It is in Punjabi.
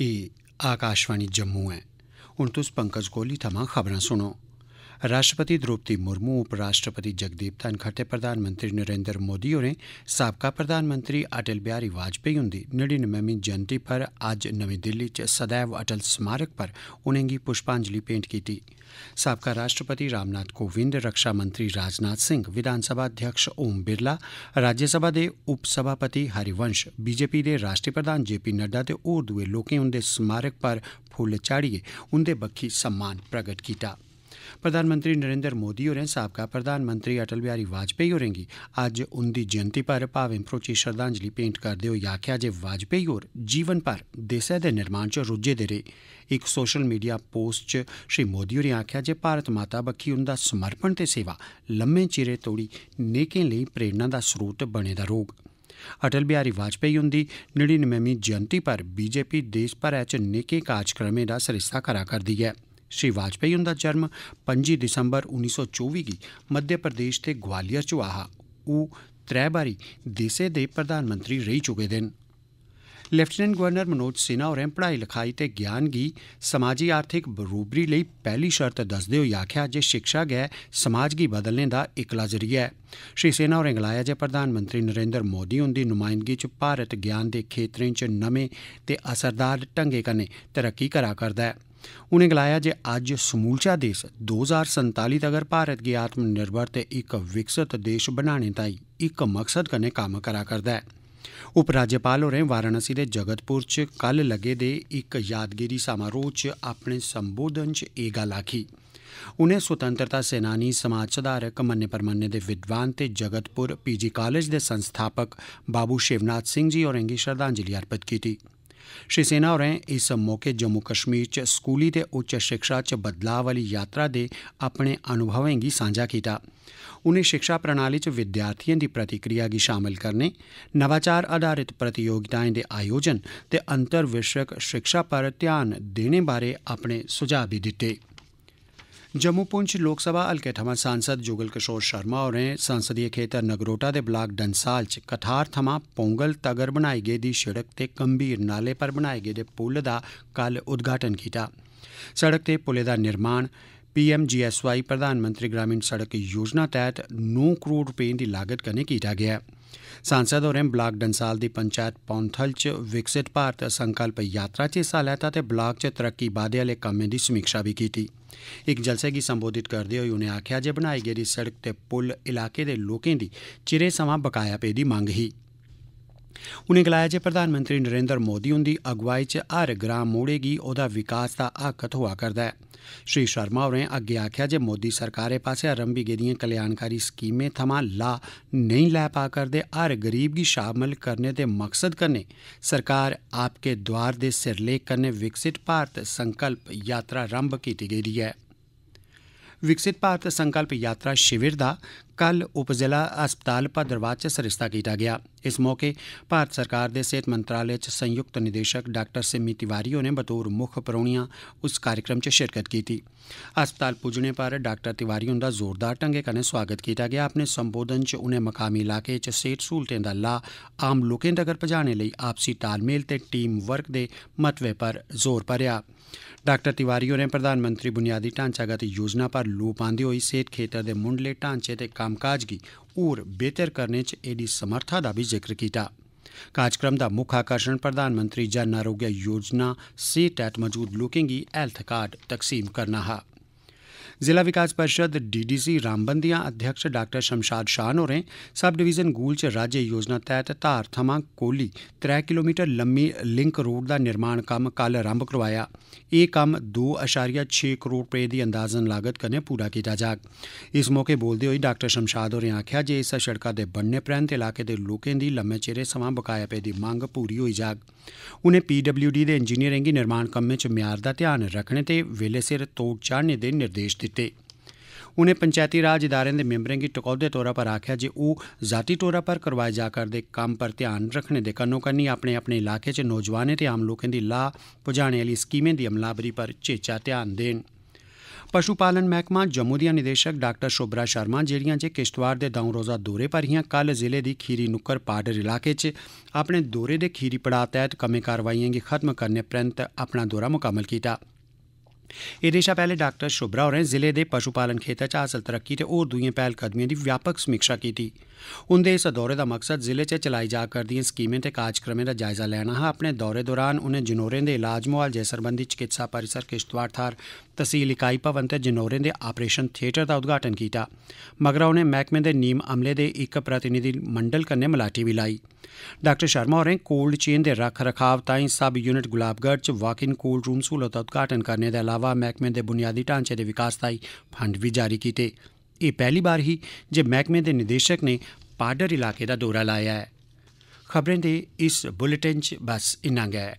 ਇਹ ਆਕਾਸ਼ਵਾਣੀ ਜੰਮੂ ਹੈ ਹੁਣ ਤੁਸੀਂ ਪੰਕਜ ਕੋਲੀ ਤੁਮਾ ਖਬਰਾਂ ਸੁਣੋ राष्ट्रपति द्रौपदी मुर्मू उप राष्ट्रपति जगदीप धनखड़ ते प्रधानमंत्री नरेंद्र मोदी होरें साबका प्रधानमंत्री अटल बिहारी वाजपेयी हुंदी नड़िनमें जयंती पर अज्ज नमीं दिल्ली च सदैव अटल स्मारक पर उनेंगी पुष्पांजलि भेंट कीती साबका राष्ट्रपति रामनाथ कोविंद रक्षा मंत्री राजनाथ सिंह विधानसभा अध्यक्ष ओम बिरला राज्यसभा दे उपसभापति हरिवंश बीजेपी दे राष्ट्रीय प्रधान जे पी नड्डा ते होर दुए लोकें उंदे स्मारक पर फुल्ल चाढ़ियै उंदे बक्खी सम्मान प्रगट कीता प्रधानमंत्री नरेंद्र मोदी होरें साबका प्रधानमंत्री अटल बिहारी वाजपेयी होरें गी अज्ज उंदी जयंति पर भावें भरोची श्रद्धांजलि भेंट करदे होई आखेआ जे वाजपेयी होर जीवन भर देसै दे निर्माण च रुज्झे दे रेह् इक सोशल मीडिया पोस्ट च श्री मोदी होरें आखेआ जे भारत माता बक्खी उंदा समर्पण ते सेवा लम्मे चिरे तोड़ी नेकें लेई प्रेरणा दा स्रोत बने दा रौह्ग अटल बिहारी वाजपेयी हुंदी नड़िनमेंवीं जयंती पर बीजेपी देश भरै च नेकें कार्जक्रमें दा सरिस्ता करा करदी ऐ श्री वाजपेयी हुंदा जन्म 25 दिसंबर 1924 गी मध्य प्रदेश दे ग्वालियर च होआ हा ओह् त्रै बारी देसै दे प्रधानमंत्री रेही चुके दे न लेफ्टिनेंट गवर्नर मनोज सिन्हा होरें पढ़ाई लखाई ते ज्ञान गी समाजी आर्थिक बरोबरी लेई पैहली शर्त दस्सदे होई आखेआ जे शिक्षा गै समाज गी बदलने दा इक्कला जरिया ऐ श्री सिन्हा होरें गलाया जे प्रधानमंत्री नरेन्द्र मोदी हुंदी नुमाइंदगी च भारत ज्ञान दे खेत्तरें च नमें ते असरदार ढंग्गै कन्नै तरक्की करा करदा ऐ ਉਨੇ ਗਲਾਇਆ ਜੇ ਅੱਜ ਸਮੂਲਚਾ ਦੇਸ਼ 2047 ਤੱਕ ਅਗਰ ਭਾਰਤ ਗੀ ਆਤਮ ਨਿਰਭਰ ਤੇ ਇੱਕ ਵਿਕਸਿਤ ਦੇਸ਼ ਬਣਾਣੇ ਤਾਈ ਇੱਕ ਮਕਸਦ ਕਨੇ ਕੰਮ ਕਰਾ ਕਰਦਾ ਹੈ ਉਪ ਰਾਜਪਾਲ ਹੋ ਰਹੇ ਵਾਰਾਣਸੀ ਦੇ ਜਗਤਪੁਰ ਚ ਕੱਲ ਲਗੇ ਦੇ ਇੱਕ ਯਾਦਗਿਰੀ ਸਮਾਰੋਹ ਚ ਆਪਣੇ ਸੰਬੋਧਨ ਚ ਇਹ ਗੱਲ ਆਖੀ ਉਨੇ ਸੁਤੰਤਰਤਾ ਸੈਨਾਨੀ ਸਮਾਜ ਸੁਧਾਰਕ ਮੰਨੇ ਪਰਮੰਨੇ ਦੇ ਵਿਦਵਾਨ ਤੇ ਜਗਤਪੁਰ ਪੀਜੀ ਕਾਲਜ ਦੇ ਸੰਸਥਾਪਕ ਬਾਬੂ ਸ਼ਿਵਨਾਥ ਸਿੰਘ ਜੀ ਹੋਰੇ ਨੇ ਸ਼ਰਧਾਂਜਲੀ ਅਰਪਿਤ ਕੀਤੀ ਸ਼੍ਰੀ ਸੇਨਾ ਹੋਰਾਂ ਇਸ ਮੌਕੇ ਜੰਮੂ ਕਸ਼ਮੀਰ ਚ ਸਕੂਲੀ ਤੇ ਉੱਚ ਸਿੱਖਿਆ ਚ ਬਦਲਾਅ ਵਾਲੀ ਯਾਤਰਾ ਦੇ ਆਪਣੇ ਅਨੁਭਵਾਂ ਦੀ ਸਾਂਝਾ ਕੀਤਾ ਉਨੇ ਸਿੱਖਿਆ ਪ੍ਰਣਾਲੀ ਚ ਵਿਦਿਆਰਥੀਆਂ ਦੀ ਪ੍ਰਤੀਕਿਰਿਆ ਗੀ ਸ਼ਾਮਲ ਕਰਨੇ ਨਵਾਚਾਰ ਆਧਾਰਿਤ ਪ੍ਰਤੀਯੋਗਤਾਵਾਂ ਦੇ ਆਯੋਜਨ ਤੇ ਅੰਤਰ ਵਿਸ਼ਵਕ ਸਿੱਖਿਆ ਪਰ ਧਿਆਨ ਦੇਣੇ ਬਾਰੇ ਆਪਣੇ ਸੁਝਾਅ ਵੀ ਦਿੱਤੇ जम्मू पुंछ लोकसभा हलके थमां सांसद जुगल किशोर शर्मा होरें संसदीय खेतर नगरोटा दे ब्लाक डंसाल च कथार थमां पोंगल तगर बनाई गेदी सड़क ते गंभीर नाले पर बनाए गेदे पुल दा कल उद्घाटन कीता सड़क ते पुलै दा निर्माण पीएमजीएसवाई प्रधानमंत्री ग्रामीण सड़क योजना तैह्त नौ करोड़ रपें दी लागत कन्नै कीता गेआ ऐ ਸੰਸਦ ਹੋ ਰਹੇ ਬਲਾਕ ਡੰਸਾਲ ਦੀ ਪੰਚਾਇਤ ਪੌਂਥਲ ਚ ਵਿਕਸਿਤ ਭਾਰਤ ਸੰਕਲਪ ਯਾਤਰਾ ਚ ਹਿੱਸਾ ਲੈਤਾ ਤੇ ਬਲਾਕ ਚ ਤਰੱਕੀ ਬਾਦੇ ਵਾਲੇ ਕੰਮਾਂ ਦੀ ਸਮੀਖਿਆ ਵੀ ਕੀਤੀ ਇੱਕ ਜਲਸੇ ਕੀ ਸੰਬੋਧਿਤ ਕਰਦੇ ਹੋਏ ਉਹਨੇ ਆਖਿਆ ਜੇ ਬਣਾਈ ਗਈ ਸੜਕ ਤੇ ਪੁਲ ਇਲਾਕੇ ਦੇ ਲੋਕਾਂ ਦੀ ਚਿਰੇ ਸਮਾਂ ਬਕਾਇਆ ਪੇ ਦੀ ਮੰਗ ਹੀ ਉਨੇ ਗਲਾਇਆ ਜੇ ਪ੍ਰਧਾਨ ਮੰਤਰੀ ਨਰਿੰਦਰ ਮੋਦੀ ਹੁੰਦੀ ਅਗਵਾਈ ਚ ਹਰ ਗ੍ਰਾਮ ਮੋੜੇਗੀ ਉਹਦਾ ਵਿਕਾਸ ਦਾ ਆਕਤ ਹੋਆ ਕਰਦਾ ਹੈ ਸ਼੍ਰੀ ਸ਼ਰਮਾ ਹੋਰੇ ਅੱਗੇ ਆਖਿਆ ਜੇ ਮੋਦੀ ਸਰਕਾਰੇ ਪਾਸੇ ਆਰੰਭੀ ਗਈਆਂ ਕਲਿਆਣਕਾਰੀ ਸਕੀਮੇ ਥਮਾ ਲਾ ਨਹੀਂ ਲੈ ਪਾ ਕਰਦੇ ਹਰ ਗਰੀਬ ਦੀ ਸ਼ਾਮਲ ਕਰਨੇ ਦੇ ਮਕਸਦ ਕਰਨੇ ਸਰਕਾਰ ਆਪਕੇ ਦਵਾਰ ਦੇ ਸਿਰਲੇਖ ਕਰਨੇ ਵਿਕਸਿਤ ਭਾਰਤ ਸੰਕਲਪ ਯਾਤਰਾ ਰੰਭ ਕੀਤੀ ਗਈ ਹੈ ਵਿਕਸਿਤ ਭਾਰਤ ਸੰਕਲਪ ਯਾਤਰਾ ਸ਼ਿਵਿਰ ਦਾ ਕੱਲ ਉਪ ਜ਼ਿਲ੍ਹਾ ਹਸਪਤਾਲ ਭਦਰਵਾਚ ਸਰਿਸ਼ਤਾ ਕੀਤਾ ਗਿਆ ਇਸ ਮੌਕੇ ਭਾਰਤ ਸਰਕਾਰ ਦੇ ਸਿਹਤ ਮੰਤਰਾਲੇ ਚ ਸੰਯੁਕਤ ਨਿਦੇਸ਼ਕ ਡਾਕਟਰ ਸਿਮੀ ਤਿਵਾਰੀ ਹੋਨੇ ਬਤੌਰ ਮੁਖ ਪਰੌਣੀਆਂ ਉਸ ਕਾਰਜਕ੍ਰਮ ਚ ਸ਼ਿਰਕਤ ਕੀਤੀ ਹਸਪਤਾਲ ਪੁੱਜਣੇ ਪਰ ਡਾਕਟਰ ਤਿਵਾਰੀ ਹੁੰਦਾ ਜ਼ੋਰਦਾਰ ਟੰਗੇ ਕਨੇ ਸਵਾਗਤ ਕੀਤਾ ਗਿਆ ਆਪਣੇ ਸੰਬੋਧਨ ਚ ਉਹਨੇ ਮਕਾਮੀ ਇਲਾਕੇ ਚ ਸਿਹਤ ਸਹੂਲਤਾਂ ਦਾ ਲਾ ਆਮ ਲੋਕਾਂ ਘਰ ਪਹੁੰਚਾਉਣੇ ਲਈ ਆਪਸੀ ਤਾਲਮੇਲ ਤੇ ਟੀਮ ਵਰਕ ਦੇ ਮਤਵੇ ਪਰ ਜ਼ੋਰ ਪਰਿਆ ਡਾਕਟਰ ਤਿਵਾਰੀ ਹੋਨੇ ਪ੍ਰਧਾਨ ਮੰਤਰੀ ਬੁਨਿਆਦੀ ਢਾਂਚਾਗਤ ਯੋਜਨਾ ਪਰ ਲੋਪ ਆਂਦੀ ਹੋਈ ਸਿਹਤ ਖੇਤਰ ਦੇ ਮੁੰਡਲੇ ਢਾਂਚੇ ਤੇ कम्मकाज गी होर बेहतर करने च एहदी समर्था दा बी जिक्र कीता कार्जक्रम दा मुक्ख आकर्षण प्रधानमंत्री जन आरोग्य योजना सेहत तैहत मजूद लोकें गी हैल्थ कार्ड तकसीम करना हा ਜ਼ਿਲ੍ਹਾ ਵਿਕਾਸ ਪਰਿਸ਼ਦ ਡੀਡੀਸੀ ਰਾਮਬੰਦ ਦੀਆਂ ਅਧਿਆਕਸ ਡਾਕਟਰ ਸ਼ਮਸ਼ਾਦ ਸ਼ਾਨ ਹੋਰੇ ਸਬ ਡਿਵੀਜ਼ਨ ਗੂਲ ਚ ਰਾਜੇ ਯੋਜਨਾ ਤਹਿਤ ਧਾਰ ਥਮਾ ਕੋਲੀ 3 ਕਿਲੋਮੀਟਰ ਲੰਮੀ ਲਿੰਕ ਰੋਡ ਦਾ ਨਿਰਮਾਣ ਕੰਮ ਕੱਲ ਆਰੰਭ ਕਰਵਾਇਆ ਇਹ ਕੰਮ 2.6 ਕਰੋੜ ਰੁਪਏ ਦੀ ਅੰਦਾਜ਼ਨ ਲਾਗਤ ਕਰਨੇ ਪੂਰਾ ਕੀਤਾ ਜਾਗ ਇਸ ਮੌਕੇ ਬੋਲਦੇ ਹੋਏ ਡਾਕਟਰ ਸ਼ਮਸ਼ਾਦ ਹੋਰੇ ਆਖਿਆ ਜੇ ਇਸ ਸੜਕਾ ਦੇ ਬਣਨੇ ਪ੍ਰੰਤ ਇਲਾਕੇ ਦੇ ਲੋਕਾਂ ਦੀ ਲੰਮੇ ਚਿਹਰੇ ਸਮਾਂ ਬਕਾਇਆ ਪੈ ਦੀ ਮੰਗ ਪੂਰੀ ਹੋਈ ਜਾਗ ਉਨੇ ਪੀਡਬਲਯੂਡੀ ਦੇ ਇੰਜੀਨੀਅਰਿੰਗ ਨਿਰਮਾਣ ਕੰਮ ਵਿੱਚ ਮਿਆਰ ਦਾ ਧਿਆਨ ਰੱਖਣ ਤੇ ਵੇਲੇ ਸਿਰ ਤੋੜ ਚਾੜਨੇ ਦੇ ਨਿਰਦੇਸ਼ ਦਿੱਤੇ ਉਨੇ ਪੰਚਾਇਤੀ ਰਾਜ ਅਦਾਰਿਆਂ ਦੇ ਮੈਂਬਰਾਂ ਕੀ ਟਕੌਦੇ ਤੋਰਾ ਪਰ ਆਖਿਆ ਜੇ ਉਹ ਜ਼ਾਤੀ ਤੋਰਾ ਪਰ ਕਰਵਾਏ ਜਾ ਕਰਦੇ ਕੰਮ ਪਰ ਧਿਆਨ ਰੱਖਣੇ ਦੇ ਕੰਨੋ ਕੰਨੀ ਆਪਣੇ ਆਪਣੇ ਇਲਾਕੇ ਚ ਨੌਜਵਾਨੇ ਤੇ ਆਮ ਲੋਕਾਂ ਦੀ ਲਾ ਪੁਜਾਣੇ ਵਾਲੀ ਸਕੀਮਾਂ ਦੀ ਅਮਲਾਬਰੀ ਪਰ ਚੇਚਾ ਧਿਆਨ ਦੇਣ ਪਸ਼ੂ ਪਾਲਨ ਮਹਿਕਮਾ ਜੰਮੂ ਦੀਆਂ ਨਿਦੇਸ਼ਕ ਡਾਕਟਰ ਸ਼ੋਭਰਾ ਸ਼ਰਮਾ ਜਿਹੜੀਆਂ ਜੇ ਕਿਸ਼ਤਵਾਰ ਦੇ ਦੌਂ ਰੋਜ਼ਾ ਦੌਰੇ ਪਰ ਹੀਆਂ ਕੱਲ ਜ਼ਿਲ੍ਹੇ ਦੀ ਖੀਰੀ ਨੁੱਕਰ ਪਾਡਰ ਇਲਾਕੇ ਚ ਆਪਣੇ ਦੌਰੇ ਦੇ ਖੀਰੀ ਪੜਾ ਤਹਿਤ ਕਮੇ ਕਾਰਵਾਈਆਂ ਦੀ ਖਤਮ ਕਰਨੇ ਪ੍ਰੰਤ ਆਪਣਾ ਦੌਰਾ ਮੁਕੰਮਲ ਕੀਤਾ एह्दे शा पैह्ले डाक्टर शुभरा होरें जिले दे पशु पालन खेत्तर च हासल तरक्की ते होर दुइएं पैह्लकदमिएं दी व्यापक समीक्षा कीती उंदे इस दौरे दा मकसद जिले च चलाई जा करदिएं स्कीमें ते कार्जक्रमें दा जायजा लैना हा अपने दौरे दौरान उनें जनोरें दे इलाज मुआलजे सरबंधी चिकित्सा परिसर किश्तवाड़ थाह्र तैह्सील इकाई भवन ते जनोरें दे आपरेशन थियेटर दा उद्घाटन कीता मगरा उनें मैह्कमे दे नीम अमले दे इक प्रतिनिधिमंडल कन्नै मलाटी बी लाई डाक्टर शर्मा होरें कोल्ड चेन दे रक्ख रखाव ताईं सब यूनिट गुलाबगढ़ च वाक इन कोल्ड रूम स्हूलत दा उद्घाटन करने दे अलावा ਇਲਾਵਾ ਮਹਿਕਮੇ ਦੇ ਬੁਨਿਆਦੀ ਢਾਂਚੇ ਦੇ ਵਿਕਾਸ ਲਈ ਫੰਡ ਵੀ ਜਾਰੀ ਕੀਤੇ ਇਹ ਪਹਿਲੀ ਵਾਰ ਹੀ ਜੇ ਮਹਿਕਮੇ ਦੇ ਨਿਦੇਸ਼ਕ ਨੇ ਪਾਡਰ ਇਲਾਕੇ ਦਾ ਦੌਰਾ ਲਾਇਆ ਹੈ ਖਬਰਾਂ ਦੇ ਇਸ ਬੁਲੇਟਿਨ 'ਚ ਬਸ ਇੰਨਾ ਗਿਆ